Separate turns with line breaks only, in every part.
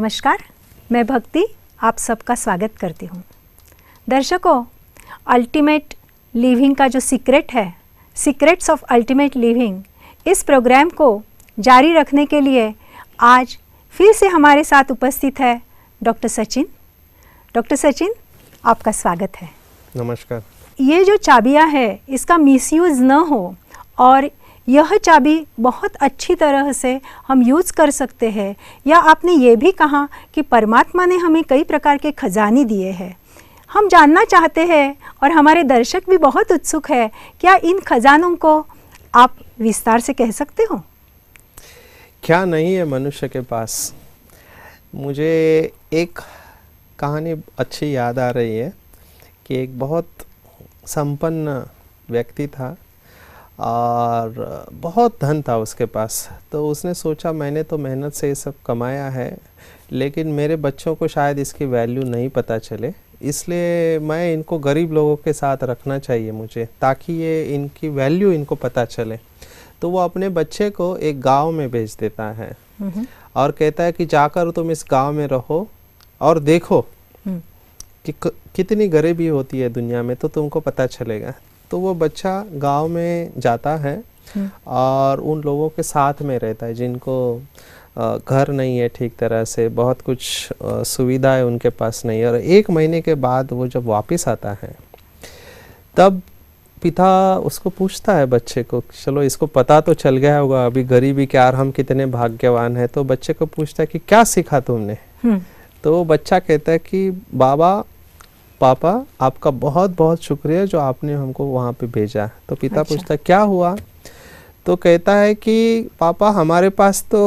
नमस्कार मैं भक्ति आप सबका स्वागत करती हूँ दर्शकों अल्टीमेट लिविंग का जो सीक्रेट है सीक्रेट्स ऑफ अल्टीमेट लिविंग इस प्रोग्राम को जारी रखने के लिए आज फिर से हमारे साथ उपस्थित है डॉक्टर सचिन डॉक्टर सचिन आपका स्वागत है नमस्कार ये जो चाबियां है इसका मिसयूज़ न हो और यह चाबी बहुत अच्छी तरह से हम यूज़ कर सकते हैं या आपने ये भी कहा कि परमात्मा ने हमें कई प्रकार के खजाने दिए हैं हम जानना चाहते हैं और हमारे दर्शक भी बहुत उत्सुक है क्या इन खजानों को आप विस्तार से कह सकते हो
क्या नहीं है मनुष्य के पास मुझे एक कहानी अच्छी याद आ रही है कि एक बहुत संपन्न व्यक्ति था और बहुत धन था उसके पास तो उसने सोचा मैंने तो मेहनत से ये सब कमाया है लेकिन मेरे बच्चों को शायद इसकी वैल्यू नहीं पता चले इसलिए मैं इनको गरीब लोगों के साथ रखना चाहिए मुझे ताकि ये इनकी वैल्यू इनको पता चले तो वो अपने बच्चे को एक गांव में भेज देता है हम्म। और कहता है कि जाकर तुम इस गांव में रहो और देखो हम्म। कि कितनी गरीबी होती है दुनिया में तो तुमको पता चलेगा तो वो बच्चा गांव में जाता है हम्म। और उन लोगों के साथ में रहता है जिनको घर नहीं है ठीक तरह से बहुत कुछ सुविधाएं उनके पास नहीं है और एक महीने के बाद वो जब वापस आता है तब पिता उसको पूछता है बच्चे को चलो इसको पता तो चल गया होगा अभी गरीबी क्या हम कितने भाग्यवान हैं तो बच्चे को पूछता है कि क्या सीखा तुमने हम्म। तो बच्चा कहता है कि बाबा पापा आपका बहुत बहुत शुक्रिया जो आपने हमको वहाँ पे भेजा तो पिता अच्छा। पूछता क्या हुआ तो कहता है कि पापा हमारे पास तो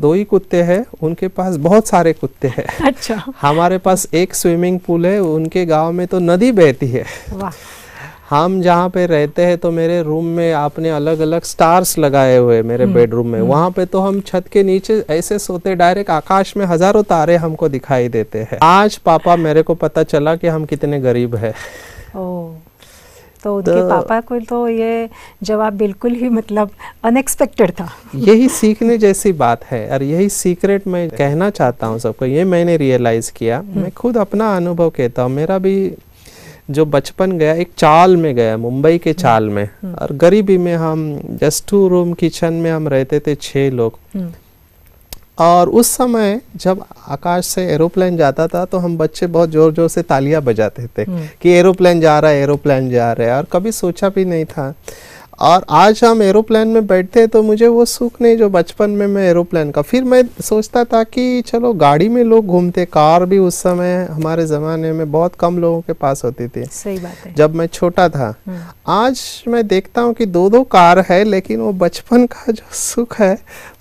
दो ही कुत्ते हैं उनके पास बहुत सारे कुत्ते हैं अच्छा हमारे पास एक स्विमिंग पूल है उनके गांव में तो नदी बहती है वाह हम जहाँ पे रहते हैं तो मेरे रूम में आपने अलग अलग स्टार्स लगाए हुए मेरे हम्म, बेडरूम में हम्म। वहाँ पे तो हम छत के नीचे ऐसे सोते डायरेक्ट आकाश में हजारों तारे हमको दिखाई देते हैं आज पापा मेरे को पता चला कि हम कितने गरीब है ओ,
तो, तो उनके तो, पापा को तो ये जवाब बिल्कुल ही मतलब अनएक्सपेक्टेड था यही
सीखने जैसी बात है और यही सीक्रेट मैं कहना चाहता हूँ सबको ये मैंने रियलाइज़ किया हम्म। मैं खुद अपना अनुभव कहता हूँ मेरा भी जो बचपन गया एक चाल में गया मुंबई के चाल हम्म। में हम्म। और गरीबी में हम जस्ट टू रूम किचन में हम रहते थे छह लोग हम्म। और उस समय जब आकाश से एरोप्लेन जाता था तो हम बच्चे बहुत ज़ोर ज़ोर से तालियां बजाते थे कि एरोप्लेन जा रहा है एरोप्लेन जा रहा है और कभी सोचा भी नहीं था और आज हम एरोप्लेन में बैठते हैं तो मुझे वो सुख नहीं जो बचपन में मैं एरोप्लेन का फिर मैं सोचता था कि चलो गाड़ी में लोग घूमते कार भी उस समय हमारे ज़माने में बहुत कम लोगों के पास होती थी सही बात है जब मैं छोटा था हम्म। आज मैं देखता हूँ कि दो दो कार है लेकिन वो बचपन का जो सुख है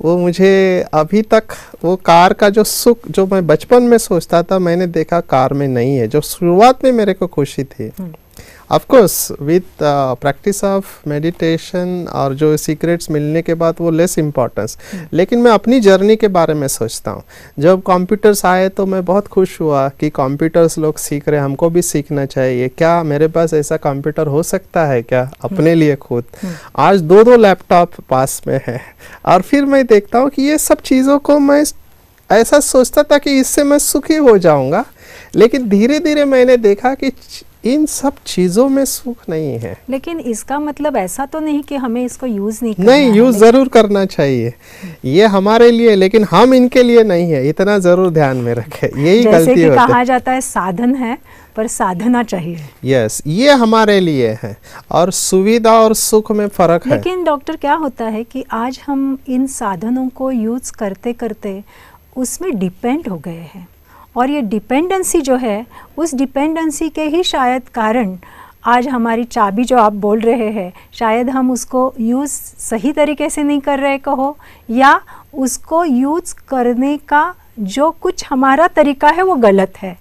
वो मुझे अभी तक वो कार का जो सुख जो मैं बचपन में सोचता था मैंने देखा कार में नहीं है जो शुरुआत में मेरे को खुशी थी hmm. Of course with practice of meditation और जो सीक्रेट्स मिलने के बाद वो लेस इम्पोर्टेंस लेकिन मैं अपनी जर्नी के बारे में सोचता हूँ जब कंप्यूटर्स आए तो मैं बहुत खुश हुआ कि कंप्यूटर्स लोग सीख रहे हमको भी सीखना चाहिए क्या मेरे पास ऐसा कंप्यूटर हो सकता है क्या अपने हम्म। लिए खुद हम्म। आज दो दो लैपटॉप पास में है और फिर मैं देखता हूँ कि ये सब चीज़ों को मैं ऐसा सोचता था कि इससे मैं सुखी हो जाऊंगा लेकिन धीरे धीरे मैंने देखा कि इन सब चीजों में सुख नहीं है
लेकिन इसका मतलब ऐसा तो नहीं कि हमें इसको यूज नहीं करना नहीं यूज
जरूर करना चाहिए ये हमारे लिए लेकिन हम इनके लिए नहीं है इतना जरूर ध्यान में रखें यही गलती है कहा
जाता है साधन है पर साधना चाहिए
यस ये हमारे लिए है और सुविधा और सुख में फर्क है लेकिन
डॉक्टर क्या होता है कि आज हम इन साधनों को यूज करते करते उसमें डिपेंड हो गए हैं और ये डिपेंडेंसी जो है उस डिपेंडेंसी के ही शायद कारण आज हमारी चाबी जो आप बोल रहे हैं शायद हम उसको यूज़ सही तरीके से नहीं कर रहे कहो या उसको यूज़ करने का जो कुछ हमारा तरीका है वो गलत है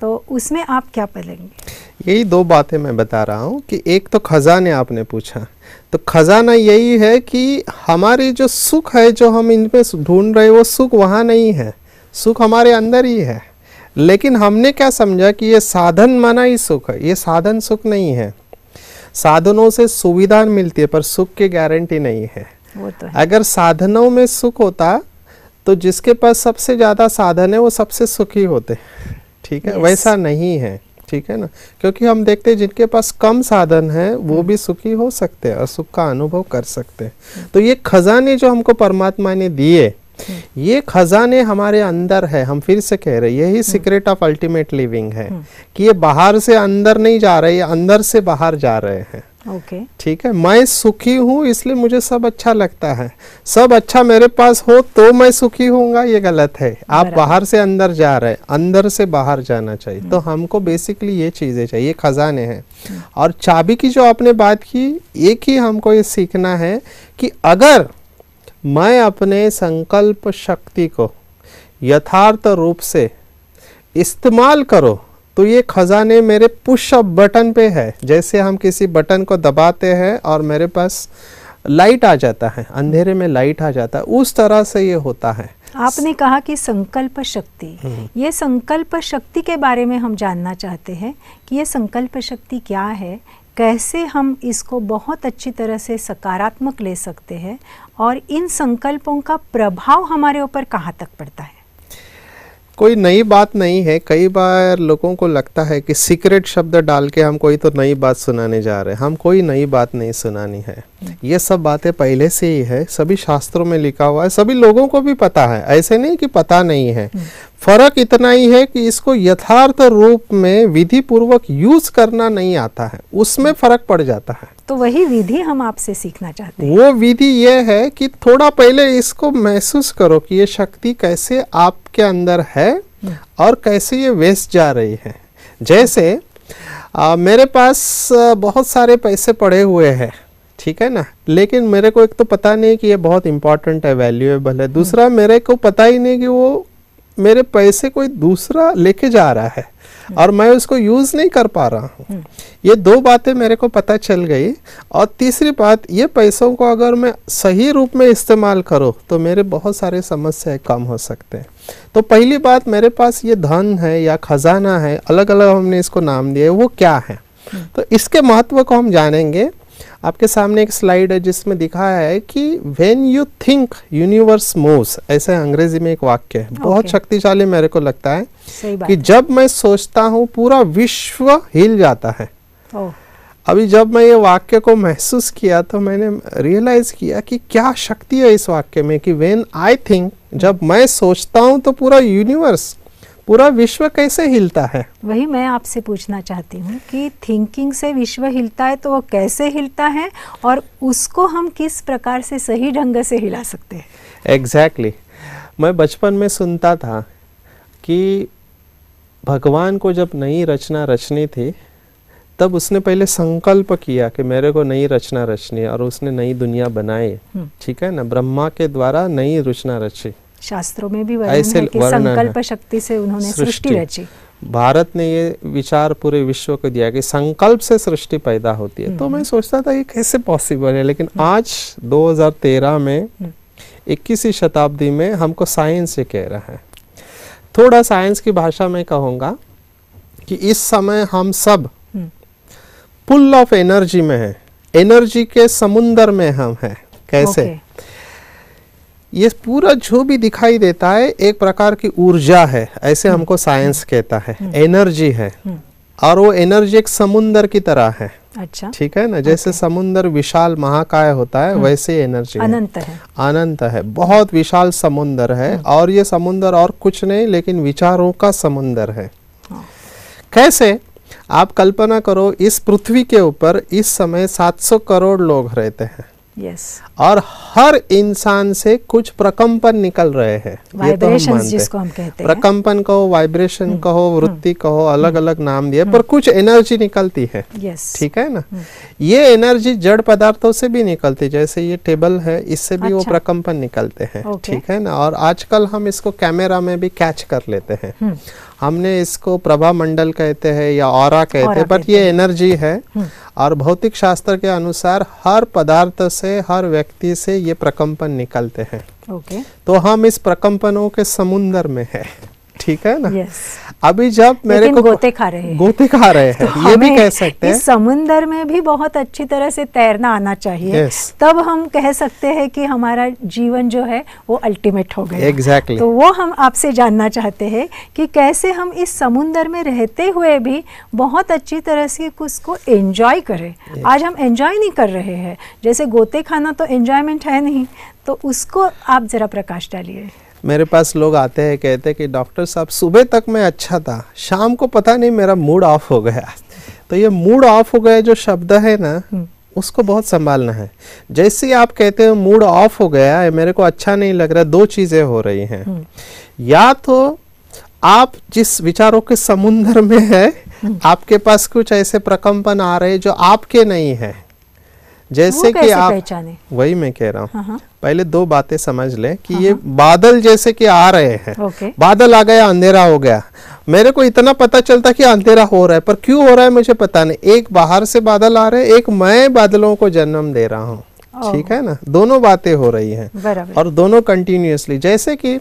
तो उसमें आप क्या पढ़ेंगे
यही दो बातें मैं बता रहा हूँ कि एक तो ख़जाने आपने पूछा तो ख़जाना यही है कि हमारी जो सुख है जो हम इनमें ढूंढ रहे हैं वो सुख वहाँ नहीं है सुख हमारे अंदर ही है लेकिन हमने क्या समझा कि ये साधन माना ही सुख है ये साधन सुख नहीं है साधनों से सुविधा मिलती है पर सुख की गारंटी नहीं है वो तो है। अगर साधनों में सुख होता तो जिसके पास सबसे ज़्यादा साधन है वो सबसे सुखी होते ठीक है वैसा नहीं है ठीक है ना क्योंकि हम देखते हैं जिनके पास कम साधन है वो हम्म। भी सुखी हो सकते हैं और सुख का अनुभव कर सकते हैं तो ये खजाने जो हमको परमात्मा ने दिए हम्म। ये खजाने हमारे अंदर है हम फिर से कह रहे हैं यही सीक्रेट ऑफ अल्टीमेट लिविंग है हम्म। कि ये बाहर से अंदर नहीं जा रहे ये अंदर से बाहर जा रहे हैं ओके okay. ठीक है मैं सुखी हूँ इसलिए मुझे सब अच्छा लगता है सब अच्छा मेरे पास हो तो मैं सुखी होऊंगा ये गलत है आप बाहर से अंदर जा रहे हैं अंदर से बाहर जाना चाहिए तो हम्म। हमको बेसिकली ये चीज़ें चाहिए खजाने हैं और चाबी की जो आपने बात की एक ही हमको ये सीखना है कि अगर मैं अपने संकल्प शक्ति को यथार्थ रूप से इस्तेमाल करो तो ये खजाने मेरे अप बटन पे है जैसे हम किसी बटन को दबाते हैं और मेरे पास लाइट आ जाता है अंधेरे में लाइट आ जाता है उस तरह से ये होता है
आपने कहा कि संकल्प शक्ति हम्म। ये संकल्प शक्ति के बारे में हम जानना चाहते हैं कि ये संकल्प शक्ति क्या है कैसे हम इसको बहुत अच्छी तरह से सकारात्मक ले सकते हैं और इन संकल्पों का प्रभाव हमारे ऊपर कहाँ तक पड़ता है
कोई नई बात नहीं है कई बार लोगों को लगता है कि सीक्रेट शब्द डाल के हम कोई तो नई बात सुनाने जा रहे हैं हम कोई नई बात नहीं सुनानी है ये सब बातें पहले से ही है सभी शास्त्रों में लिखा हुआ है सभी लोगों को भी पता है ऐसे नहीं कि पता नहीं है हम्म। फर्क इतना ही है कि इसको यथार्थ रूप में विधि पूर्वक यूज करना नहीं आता है उसमें फर्क पड़ जाता है
तो वही विधि हम आपसे सीखना चाहते
हैं वो विधि यह है कि थोड़ा पहले इसको महसूस करो कि ये शक्ति कैसे आपके अंदर है हम्म। और कैसे ये वेस्ट जा रही है जैसे आ, मेरे पास बहुत सारे पैसे पड़े हुए हैं ठीक है ना लेकिन मेरे को एक तो पता नहीं कि ये बहुत इंपॉर्टेंट है वैल्यूएबल है दूसरा हम्म। मेरे को पता ही नहीं कि वो मेरे पैसे कोई दूसरा लेके जा रहा है हम्म। और मैं उसको यूज़ नहीं कर पा रहा हूँ हम्म। ये दो बातें मेरे को पता चल गई और तीसरी बात ये पैसों को अगर मैं सही रूप में इस्तेमाल करो तो मेरे बहुत सारे समस्याएं कम हो सकते हैं तो पहली बात मेरे पास ये धन है या खजाना है अलग अलग हमने इसको नाम दिया है वो क्या है हम्म। तो इसके महत्व को हम जानेंगे आपके सामने एक स्लाइड है जिसमें दिखा है कि वेन यू थिंक यूनिवर्स मोस ऐसे अंग्रेजी में एक वाक्य है okay. बहुत शक्तिशाली मेरे को लगता है कि जब मैं सोचता हूँ पूरा विश्व हिल जाता है oh. अभी जब मैं ये वाक्य को महसूस किया तो मैंने रियलाइज किया कि क्या शक्ति है इस वाक्य में कि वेन आई थिंक जब मैं सोचता हूँ तो पूरा यूनिवर्स पूरा विश्व कैसे हिलता है
वही मैं आपसे पूछना चाहती हूँ कि थिंकिंग से विश्व हिलता है तो वो कैसे हिलता है और उसको हम किस प्रकार से सही ढंग से हिला सकते हैं
एग्जैक्टली exactly. मैं बचपन में सुनता था कि भगवान को जब नई रचना रचनी थी तब उसने पहले संकल्प किया कि मेरे को नई रचना रचनी और उसने नई दुनिया बनाई हम्म। ठीक है ना ब्रह्मा के द्वारा नई रचना रची
शास्त्रों में भी ऐसे है संकल्प शक्ति से उन्होंने सृष्टि रची
भारत ने ये विचार पूरे विश्व को दिया कि संकल्प से सृष्टि पैदा होती है तो
हम्म। मैं सोचता था ये
कैसे पॉसिबल है लेकिन हम्म। आज 2013 में 21वीं हम्म। शताब्दी में हमको साइंस ये कह रहा है थोड़ा साइंस की भाषा में कहूँगा कि इस समय हम सब पुल ऑफ एनर्जी में हैं एनर्जी के समुन्दर में हम हैं कैसे okay. ये पूरा जो भी दिखाई देता है एक प्रकार की ऊर्जा है ऐसे हम्म। हमको साइंस कहता है एनर्जी हम्म। है हम्म। और वो एनर्जी एक समुंदर की तरह है अच्छा ठीक है ना जैसे समुन्दर विशाल महाकाय होता है वैसे एनर्जी अनंत है अनंत है बहुत विशाल समुन्दर है और ये समुन्दर और कुछ नहीं लेकिन विचारों का समुन्दर है हाँ। कैसे आप कल्पना करो इस पृथ्वी के ऊपर इस समय 700 करोड़ लोग रहते हैं yes. और हर इंसान से कुछ प्रकम्पन निकल रहे हैं ये तो हम मानते हैं प्रकम्पन कहो वाइब्रेशन हम्म, कहो हम्म। वृत्ति कहो अलग अलग हम्म। नाम दिए पर कुछ एनर्जी निकलती है yes. ठीक है ना ये एनर्जी जड़ पदार्थों से भी निकलती जैसे ये टेबल है इससे भी अच्छा। वो प्रकम्पन निकलते हैं ठीक है ना और आजकल हम इसको कैमरा में भी कैच कर लेते हैं हमने इसको प्रभा मंडल कहते हैं या और कहते हैं बट ये एनर्जी है और भौतिक शास्त्र के अनुसार हर पदार्थ से हर व्यक्ति से ये प्रकम्पन निकलते हैं okay. तो हम इस प्रकम्पनों के समुन्दर में है ठीक है ना yes. अभी जब मेरे को गोते खा रहे हैं गोते खा रहे हैं तो ये भी कह सकते हैं
समुन्दर में भी बहुत अच्छी तरह से तैरना आना चाहिए yes. तब हम कह सकते हैं कि हमारा जीवन जो है वो अल्टीमेट हो गया exactly. तो वो हम आपसे जानना चाहते हैं कि कैसे हम इस समुन्दर में रहते हुए भी बहुत अच्छी तरह से कुछ को एंजॉय करें yes. आज हम एंजॉय नहीं कर रहे हैं जैसे गोते खाना तो एंजॉयमेंट है नहीं तो उसको आप ज़रा प्रकाश डालिए
मेरे पास लोग आते हैं कहते हैं कि डॉक्टर साहब सुबह तक मैं अच्छा था शाम को पता नहीं मेरा मूड ऑफ हो गया तो ये मूड ऑफ हो गया जो शब्द है ना हम्म। उसको बहुत संभालना है जैसे ही आप कहते हो मूड ऑफ हो गया है मेरे को अच्छा नहीं लग रहा दो चीज़ें हो रही हैं हम्म। या तो आप जिस विचारों के समुन्द्र में है हम्म। आपके पास कुछ ऐसे प्रकम्पन आ रहे जो आपके नहीं है जैसे कि आप वही मैं कह रहा हूँ हाँ, हाँ। पहले दो बातें समझ लें कि ये हाँ। बादल जैसे कि आ रहे हैं बादल आ गया अंधेरा हो गया मेरे को इतना पता चलता कि अंधेरा हो रहा है पर क्यों हो रहा है मुझे पता नहीं एक बाहर से बादल आ रहे हैं एक मैं बादलों को जन्म दे रहा हूँ ठीक है ना दोनों बातें हो रही हैं और दोनों कंटिन्यूसली जैसे कि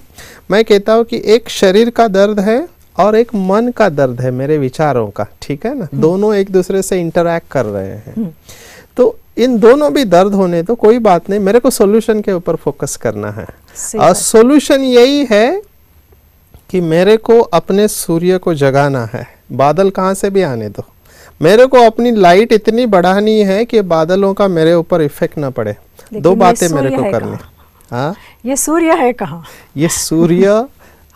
मैं कहता हूँ कि एक शरीर का दर्द है और एक मन का दर्द है मेरे विचारों का ठीक है ना हम्म। दोनों एक दूसरे से इंटरैक्ट कर रहे हैं हम्म। इन दोनों भी दर्द होने तो कोई बात नहीं मेरे को सॉल्यूशन के ऊपर फोकस करना है और सॉल्यूशन यही है कि मेरे को अपने सूर्य को जगाना है बादल कहाँ से भी आने दो मेरे को अपनी लाइट इतनी बढ़ानी है कि बादलों का मेरे ऊपर इफेक्ट ना पड़े दो बातें मेरे को करनी हाँ
ये सूर्य है कहाँ
ये सूर्य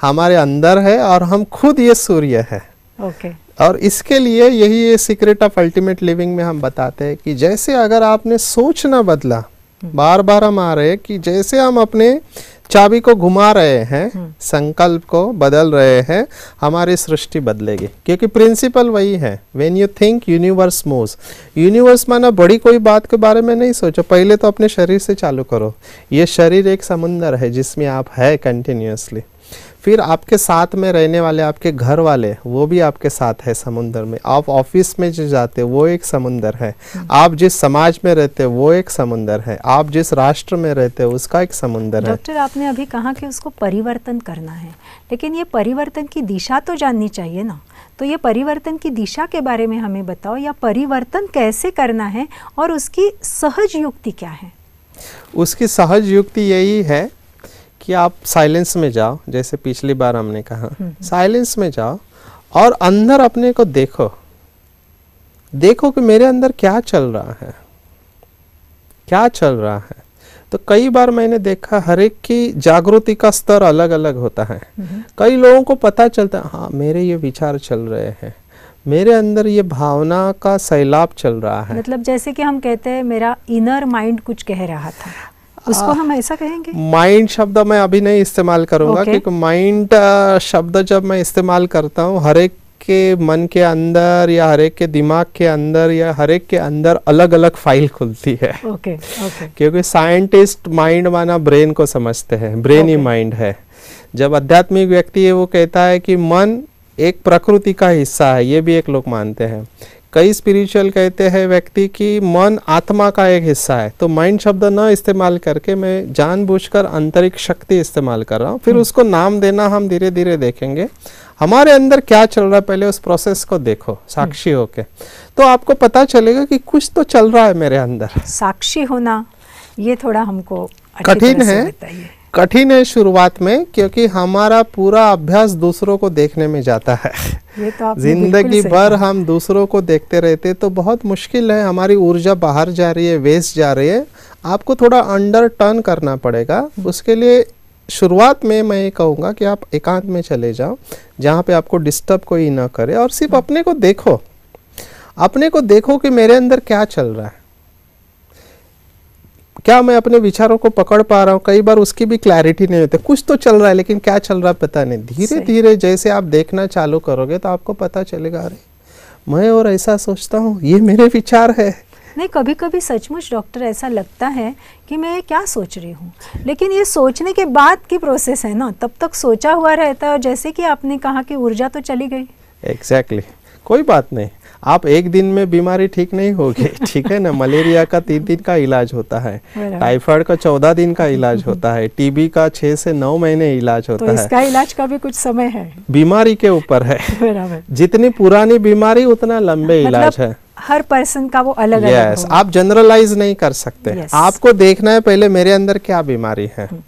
हमारे अंदर है और हम खुद ये सूर्य है ओके okay. और इसके लिए यही ये सीक्रेट ऑफ अल्टीमेट लिविंग में हम बताते हैं कि जैसे अगर आपने सोचना बदला हम्म। बार बार हम आ रहे हैं कि जैसे हम अपने चाबी को घुमा रहे हैं हम्म। संकल्प को बदल रहे हैं हमारी सृष्टि बदलेगी क्योंकि प्रिंसिपल वही है when you think universe moves universe माना बड़ी कोई बात के बारे में नहीं सोचो पहले तो अपने शरीर से चालू करो ये शरीर एक समुंदर है जिसमें आप है कंटिन्यूसली फिर आपके साथ में रहने वाले आपके घर वाले वो भी आपके साथ है समुंदर में आप ऑफिस में जो जाते वो एक समुंदर है हम्म। आप जिस समाज में रहते वो एक समुंदर है आप जिस राष्ट्र में रहते उसका एक समुंदर है डॉक्टर
आपने अभी कहा कि उसको परिवर्तन करना है लेकिन ये परिवर्तन की दिशा तो जाननी चाहिए ना तो ये परिवर्तन की दिशा के बारे में हमें बताओ या परिवर्तन कैसे करना है और उसकी सहज युक्ति क्या है
उसकी सहज युक्ति यही है कि आप साइलेंस में जाओ जैसे पिछली बार हमने कहा हम्म, हम्म। साइलेंस में जाओ और अंदर अपने को देखो देखो कि मेरे अंदर क्या चल रहा है क्या चल रहा है तो कई बार मैंने देखा हर एक की जागृति का स्तर अलग अलग होता है हम्म, कई लोगों को पता चलता है हाँ मेरे ये विचार चल रहे हैं मेरे अंदर ये भावना का सैलाब चल रहा है
मतलब जैसे कि हम कहते हैं मेरा इनर माइंड कुछ कह रहा था उसको हम ऐसा कहेंगे
माइंड शब्द मैं अभी नहीं इस्तेमाल करूंगा okay. क्योंकि माइंड शब्द जब मैं इस्तेमाल करता हूँ हर एक के मन के अंदर या हर एक के दिमाग के अंदर या हर एक के अंदर अलग अलग फाइल खुलती है
ओके okay, okay.
क्योंकि साइंटिस्ट माइंड माना ब्रेन को समझते हैं ब्रेन ही माइंड है जब आध्यात्मिक व्यक्ति है वो कहता है कि मन एक प्रकृति का हिस्सा है ये भी एक लोग मानते हैं कई स्पिरिचुअल कहते हैं व्यक्ति की मन आत्मा का एक हिस्सा है तो माइंड शब्द न इस्तेमाल करके मैं जानबूझकर आंतरिक शक्ति इस्तेमाल कर रहा हूँ फिर हम्म। उसको नाम देना हम धीरे धीरे देखेंगे हमारे अंदर क्या चल रहा है पहले उस प्रोसेस को देखो हम्म। साक्षी होके तो आपको पता चलेगा कि कुछ तो चल रहा है मेरे अंदर
साक्षी होना ये थोड़ा हमको कठिन है
कठिन है शुरुआत में क्योंकि हमारा पूरा अभ्यास दूसरों को देखने में जाता है
तो जिंदगी भर
हम दूसरों को देखते रहते तो बहुत मुश्किल है हमारी ऊर्जा बाहर जा रही है वेस्ट जा रही है आपको थोड़ा अंडर टर्न करना पड़ेगा हम्म। उसके लिए शुरुआत में मैं ये कहूँगा कि आप एकांत में चले जाओ जहाँ पे आपको डिस्टर्ब कोई ना करे और सिर्फ हम्म। अपने को देखो अपने को देखो कि मेरे अंदर क्या चल रहा है क्या मैं अपने विचारों को पकड़ पा रहा हूँ कई बार उसकी भी क्लैरिटी नहीं होती कुछ तो चल रहा है लेकिन क्या चल रहा है पता नहीं धीरे धीरे जैसे आप देखना चालू करोगे तो आपको पता चलेगा अरे मैं और ऐसा सोचता हूँ ये मेरे विचार है
नहीं कभी कभी सचमुच डॉक्टर ऐसा लगता है कि मैं क्या सोच रही हूँ लेकिन ये सोचने के बाद की प्रोसेस है ना तब तक सोचा हुआ रहता है और जैसे कि आपने कहा कि ऊर्जा तो चली गई
एग्जैक्टली exactly. कोई बात नहीं आप एक दिन में बीमारी ठीक नहीं होगी ठीक है ना मलेरिया का तीन दिन का इलाज होता है
टाइफाइड
का चौदह दिन का इलाज होता है टीबी का छह से नौ महीने इलाज तो होता तो है
इलाज का भी कुछ समय है
बीमारी के ऊपर है जितनी पुरानी बीमारी उतना लंबे मतलब इलाज है
हर पर्सन का वो अलग yes,
आप जनरलाइज नहीं कर सकते आपको देखना है पहले मेरे अंदर क्या बीमारी है हम्म।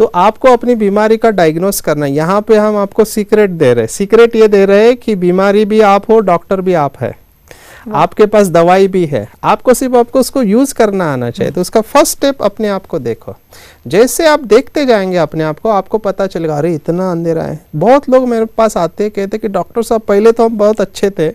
तो आपको अपनी बीमारी का डायग्नोस करना है यहाँ पे हम आपको सीक्रेट दे रहे हैं सीक्रेट ये दे रहे हैं कि बीमारी भी आप हो डॉक्टर भी आप है हाँ। आपके पास दवाई भी है आपको सिर्फ आपको उसको यूज़ करना आना चाहिए तो उसका फर्स्ट स्टेप अपने आप को देखो जैसे आप देखते जाएंगे अपने आप को आपको पता चलेगा अरे इतना अंधेरा है बहुत लोग मेरे पास आते कहते कि डॉक्टर साहब पहले तो हम बहुत अच्छे थे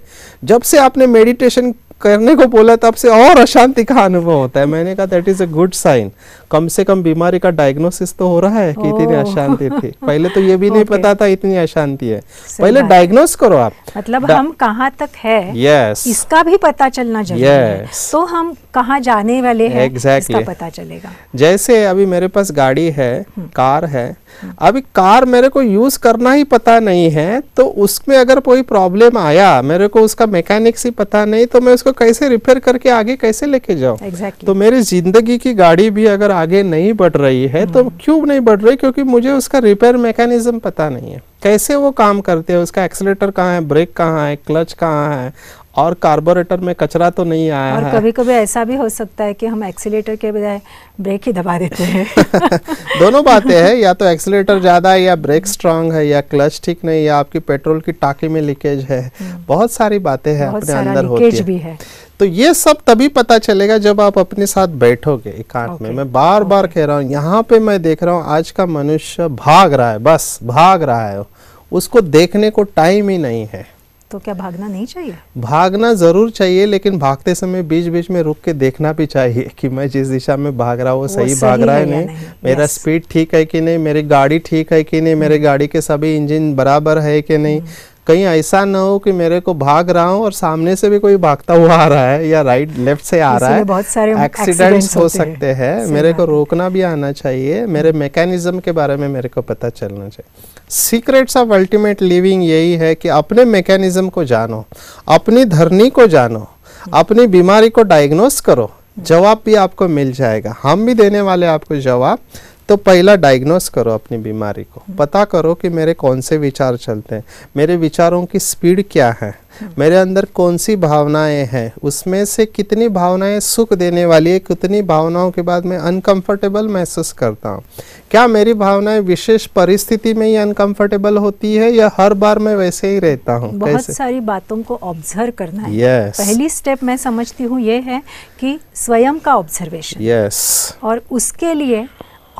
जब से आपने मेडिटेशन करने को बोला तब से और अशांति का अनुभव होता है मैंने कहा that is a good sign कम से कम बीमारी का डायग्नोसिस तो हो रहा है कि इतनी अशांति थी पहले तो ये भी नहीं पता था इतनी अशांति है पहले डायग्नोस करो आप
मतलब हम कहाँ तक है
यस इसका
भी पता चलना चाहिए है तो हम कहाँ जाने वाले हैं एग्जैक्टली पता चलेगा
जैसे अभी मेरे पास गाड़ी है हम्म। कार है हम्म। अभी कार मेरे को यूज करना ही पता नहीं है तो उसमें अगर कोई प्रॉब्लम आया मेरे को उसका मैकेनिक्स ही पता नहीं तो मैं उसको कैसे रिपेयर करके आगे कैसे लेके जाऊँ exactly. तो मेरी जिंदगी की गाड़ी भी अगर आगे आगे नहीं बढ़ रही है तो हम्म। क्यों नहीं बढ़ रही क्योंकि मुझे उसका रिपेयर मैकेनिज्म पता नहीं है कैसे वो काम करते हैं उसका एक्सलेटर कहाँ है ब्रेक कहाँ है क्लच कहाँ है और कार्बोरेटर में कचरा तो नहीं आया और है कभी
कभी ऐसा भी हो सकता है कि हम एक्सीटर के बजाय ब्रेक ही दबा देते हैं
दोनों बातें हैं या तो एक्सीटर ज़्यादा है या ब्रेक स्ट्रांग है या क्लच ठीक नहीं या आपकी पेट्रोल की टाकी में लीकेज है हम्म। बहुत सारी बातें हैं अपने अंदर होती है।, भी है तो ये सब तभी पता चलेगा जब आप अपने साथ बैठोगे एकांत में मैं बार बार कह रहा हूँ यहाँ पे मैं देख रहा हूँ आज का मनुष्य भाग रहा है बस भाग रहा है उसको देखने को टाइम ही नहीं है
तो क्या भागना नहीं चाहिए
भागना ज़रूर चाहिए लेकिन भागते समय बीच बीच में रुक के देखना भी चाहिए कि मैं जिस दिशा में भाग रहा हूँ वो सही, सही भाग रहा है नहीं, नहीं। मेरा स्पीड ठीक है कि नहीं मेरी गाड़ी ठीक है कि नहीं मेरे hmm. गाड़ी के सभी इंजन बराबर है कि नहीं hmm. कहीं ऐसा ना हो कि मेरे को भाग रहा हूँ और सामने से भी कोई भागता हुआ आ रहा है या राइट लेफ्ट से आ रहा है बहुत
सारे एक्सीडेंट्स हो सकते
हैं मेरे को रोकना भी आना चाहिए मेरे मैकेनिज्म hmm. के बारे में मेरे को पता चलना चाहिए सीक्रेट्स ऑफ अल्टीमेट लिविंग यही है कि अपने मैकेनिज्म को जानो अपनी धरनी को जानो अपनी बीमारी को डायग्नोस करो जवाब भी आपको मिल जाएगा हम भी देने वाले आपको जवाब तो पहला डायग्नोस करो अपनी बीमारी को हम्म। पता करो कि मेरे कौन से विचार चलते हैं मेरे विचारों की स्पीड क्या है हम्म। मेरे अंदर कौन सी भावनाएं हैं उसमें से कितनी भावनाएं सुख देने वाली है कितनी भावनाओं के बाद मैं अनकंफर्टेबल महसूस करता हूँ क्या मेरी भावनाएं विशेष परिस्थिति में ही अनकंफर्टेबल होती है या हर बार मैं वैसे ही रहता हूँ बहुत कैसे?
सारी बातों को ऑब्जर्व करना है yes. पहली स्टेप मैं समझती हूँ ये है कि स्वयं का ऑब्जर्वेशन yes. और उसके लिए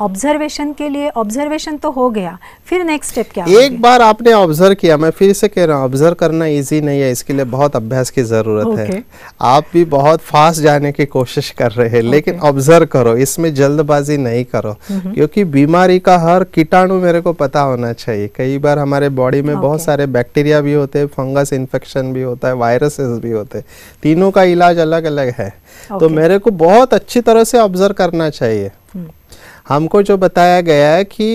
ऑब्जर्वेशन के लिए ऑब्जर्वेशन तो हो गया फिर नेक्स्ट स्टेप क्या एक
बार आपने ऑब्जर्व किया मैं फिर से कह रहा हूँ ऑब्जर्व करना इजी नहीं है इसके लिए बहुत अभ्यास की ज़रूरत okay. है आप भी बहुत फास्ट जाने की कोशिश कर रहे हैं okay. लेकिन ऑब्जर्व करो इसमें जल्दबाजी नहीं करो mm-hmm. क्योंकि बीमारी का हर कीटाणु मेरे को पता होना चाहिए कई बार हमारे बॉडी में okay. बहुत सारे बैक्टीरिया भी होते हैं फंगस इन्फेक्शन भी होता है वायरसेस भी होते हैं तीनों का इलाज अलग अलग है तो मेरे को बहुत अच्छी तरह से ऑब्जर्व करना चाहिए mm. हमको जो बताया गया है कि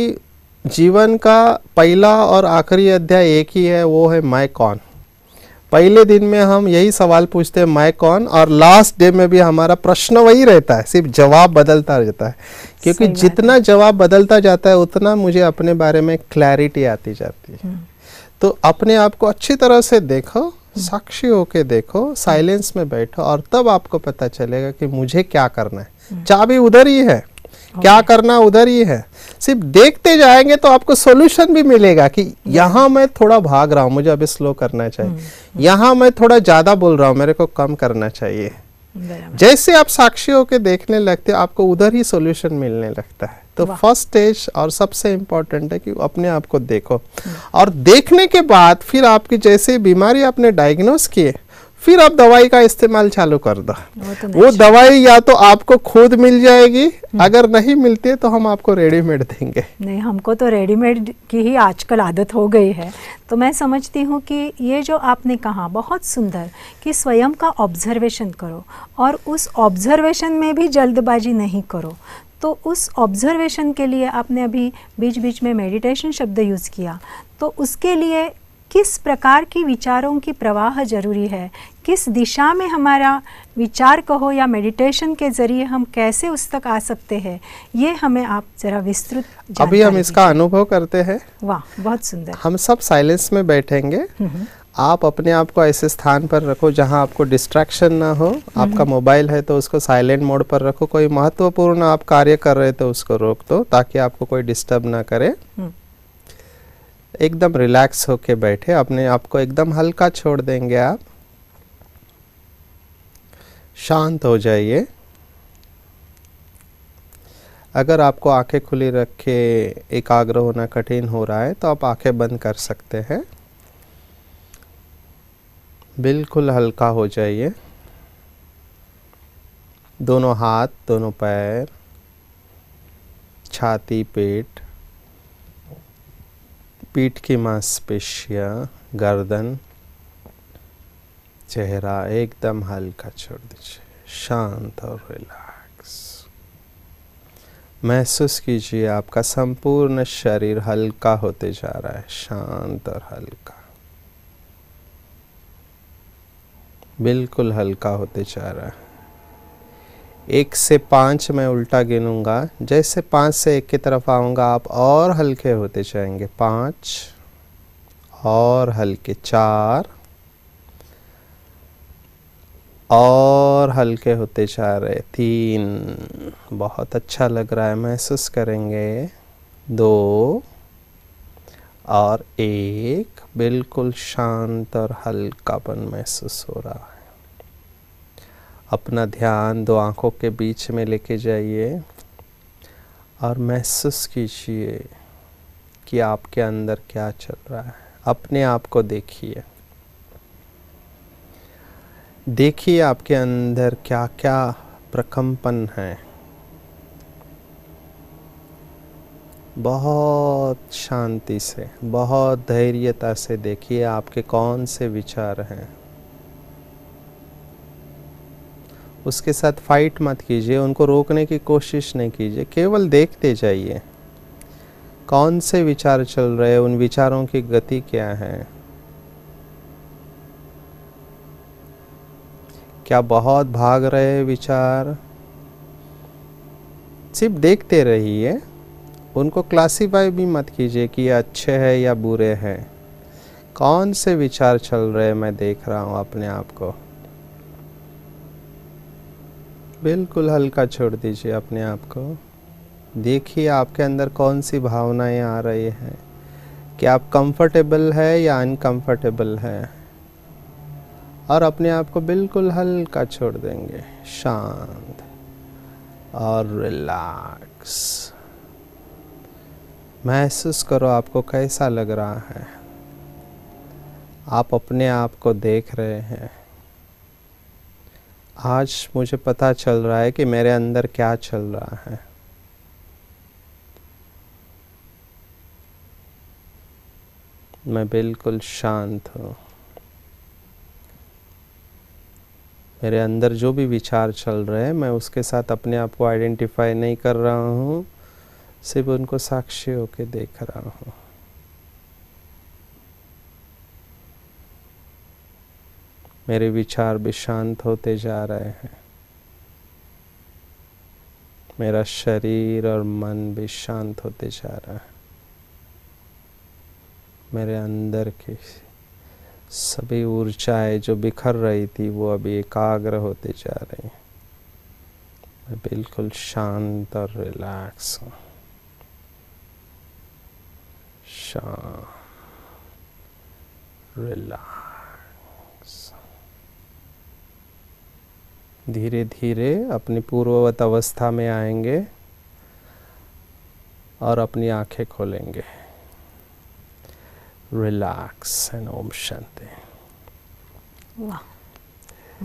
जीवन का पहला और आखिरी अध्याय एक ही है वो है मैं कौन पहले दिन में हम यही सवाल पूछते हैं मैं कौन और लास्ट डे में भी हमारा प्रश्न वही रहता है सिर्फ जवाब बदलता रहता है क्योंकि जितना जवाब बदलता जाता है उतना मुझे अपने बारे में क्लैरिटी आती जाती है हम्म। तो अपने आप को अच्छी तरह से देखो साक्षी होके देखो साइलेंस में बैठो और तब आपको पता चलेगा कि मुझे क्या करना है हम्म। चाबी उधर ही है क्या करना उधर ही है सिर्फ देखते जाएंगे तो आपको सोल्यूशन भी मिलेगा कि यहाँ मैं थोड़ा भाग रहा हूँ मुझे अभी स्लो करना चाहिए hmm. Hmm. यहाँ मैं थोड़ा ज़्यादा बोल रहा हूँ मेरे को कम करना चाहिए जैसे आप साक्षी होकर देखने लगते आपको उधर ही सोल्यूशन मिलने लगता है तो फर्स्ट स्टेज और सबसे इंपॉर्टेंट है कि अपने आप को देखो hmm. और देखने के बाद फिर आपकी जैसे बीमारी आपने डायग्नोस किए फिर आप दवाई का इस्तेमाल चालू कर दो वो, तो वो दवाई या तो आपको खुद मिल जाएगी हम्म। अगर नहीं मिलती तो हम आपको रेडीमेड देंगे
नहीं हमको तो रेडीमेड की ही आजकल आदत हो गई है तो मैं समझती हूँ कि ये जो आपने कहा बहुत सुंदर कि स्वयं का ऑब्जर्वेशन करो और उस ऑब्जर्वेशन में भी जल्दबाजी नहीं करो तो उस ऑब्जर्वेशन के लिए आपने अभी बीच बीच में मेडिटेशन शब्द यूज़ किया तो उसके लिए किस प्रकार की विचारों की प्रवाह जरूरी है किस दिशा में हमारा विचार कहो या मेडिटेशन के जरिए हम कैसे उस तक आ सकते हैं ये हमें आप जरा विस्तृत अभी हम इसका
अनुभव करते हैं
वाह बहुत सुंदर
हम सब साइलेंस में बैठेंगे आप अपने आप को ऐसे स्थान पर रखो जहां आपको डिस्ट्रैक्शन ना हो आपका मोबाइल है तो उसको साइलेंट मोड पर रखो कोई महत्वपूर्ण आप कार्य कर रहे तो उसको रोक दो ताकि आपको कोई डिस्टर्ब ना करे हम्म। एकदम रिलैक्स होके बैठे अपने आप को एकदम हल्का छोड़ देंगे आप शांत हो जाइए अगर आपको आंखें खुली रख के एकाग्र होना कठिन हो रहा है तो आप आंखें बंद कर सकते हैं बिल्कुल हल्का हो जाइए दोनों हाथ दोनों पैर छाती पेट पीठ की मांसपेशियाँ गर्दन चेहरा एकदम हल्का छोड़ दीजिए शांत और रिलैक्स महसूस कीजिए आपका संपूर्ण शरीर हल्का होते जा रहा है शांत और हल्का बिल्कुल हल्का होते जा रहा है एक से पाँच मैं उल्टा गिनूंगा जैसे पाँच से एक की तरफ आऊंगा आप और हल्के होते जाएंगे पाँच और हल्के चार और हल्के होते जा रहे तीन बहुत अच्छा लग रहा है महसूस करेंगे दो और एक बिल्कुल शांत और हल्कापन महसूस हो रहा है अपना ध्यान दो आँखों के बीच में लेके जाइए और महसूस कीजिए कि आपके अंदर क्या चल रहा है अपने आप को देखिए देखिए आपके अंदर क्या क्या प्रकंपन है बहुत शांति से बहुत धैर्यता से देखिए आपके कौन से विचार हैं उसके साथ फाइट मत कीजिए उनको रोकने की कोशिश नहीं कीजिए केवल देखते जाइए कौन से विचार चल रहे हैं उन विचारों की गति क्या है क्या बहुत भाग रहे विचार सिर्फ देखते रहिए उनको क्लासीफाई भी मत कीजिए कि ये अच्छे हैं या बुरे हैं कौन से विचार चल रहे मैं देख रहा हूँ अपने आप को बिल्कुल हल्का छोड़ दीजिए अपने आप को देखिए आपके अंदर कौन सी भावनाएं आ रही हैं कि आप कंफर्टेबल है या अनकंफर्टेबल है और अपने आप को बिल्कुल हल्का छोड़ देंगे शांत और रिलैक्स महसूस करो आपको कैसा लग रहा है आप अपने आप को देख रहे हैं आज मुझे पता चल रहा है कि मेरे अंदर क्या चल रहा है मैं बिल्कुल शांत हूँ मेरे अंदर जो भी विचार चल रहे हैं मैं उसके साथ अपने आप को आइडेंटिफाई नहीं कर रहा हूँ सिर्फ उनको साक्षी होकर देख रहा हूँ मेरे विचार भी शांत होते जा रहे हैं मेरा शरीर और मन भी शांत होते जा रहा है मेरे अंदर की सभी ऊर्जाएं जो बिखर रही थी वो अभी एकाग्र होते जा रही हैं मैं बिल्कुल शांत और रिलैक्स हूँ शांत रिलैक्स धीरे धीरे अपनी पूर्ववत अवस्था में आएंगे और अपनी आंखें खोलेंगे रिलैक्स एंड ओम शांति
वाह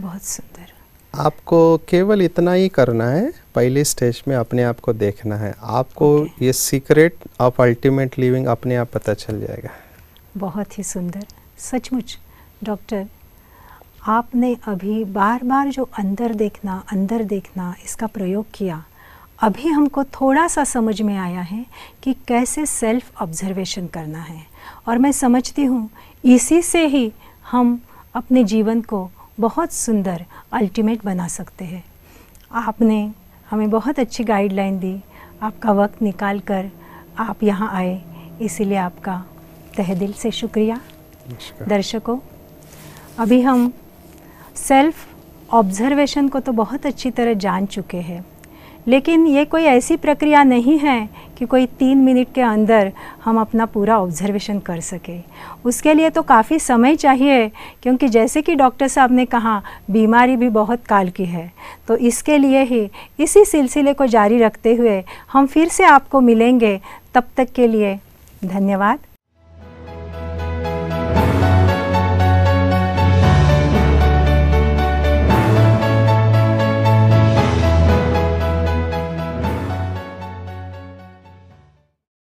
बहुत सुंदर
आपको केवल इतना ही करना है पहले स्टेज में अपने आप को देखना है आपको okay. ये सीक्रेट ऑफ अल्टीमेट लिविंग अपने आप पता चल जाएगा
बहुत ही सुंदर सचमुच डॉक्टर आपने अभी बार बार जो अंदर देखना अंदर देखना इसका प्रयोग किया अभी हमको थोड़ा सा समझ में आया है कि कैसे सेल्फ ऑब्जर्वेशन करना है और मैं समझती हूँ इसी से ही हम अपने जीवन को बहुत सुंदर अल्टीमेट बना सकते हैं आपने हमें बहुत अच्छी गाइडलाइन दी आपका वक्त निकाल कर आप यहाँ आए इसीलिए आपका तह दिल से शुक्रिया दर्शकों अभी हम सेल्फ ऑब्ज़र्वेशन को तो बहुत अच्छी तरह जान चुके हैं लेकिन ये कोई ऐसी प्रक्रिया नहीं है कि कोई तीन मिनट के अंदर हम अपना पूरा ऑब्जर्वेशन कर सके उसके लिए तो काफ़ी समय चाहिए क्योंकि जैसे कि डॉक्टर साहब ने कहा बीमारी भी बहुत काल की है तो इसके लिए ही इसी सिलसिले को जारी रखते हुए हम फिर से आपको मिलेंगे तब तक के लिए धन्यवाद